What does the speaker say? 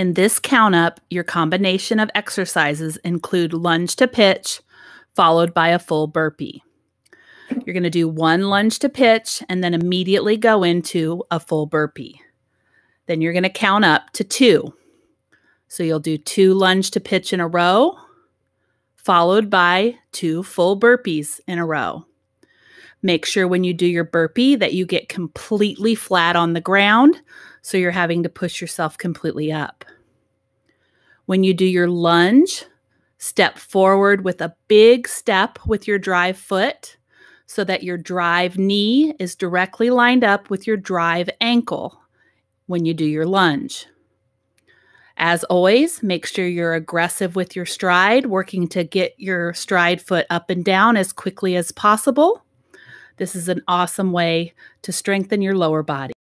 In this count up, your combination of exercises include lunge to pitch, followed by a full burpee. You're going to do one lunge to pitch and then immediately go into a full burpee. Then you're going to count up to two. So you'll do two lunge to pitch in a row, followed by two full burpees in a row. Make sure when you do your burpee that you get completely flat on the ground so you're having to push yourself completely up. When you do your lunge, step forward with a big step with your drive foot so that your drive knee is directly lined up with your drive ankle when you do your lunge. As always, make sure you're aggressive with your stride, working to get your stride foot up and down as quickly as possible. This is an awesome way to strengthen your lower body.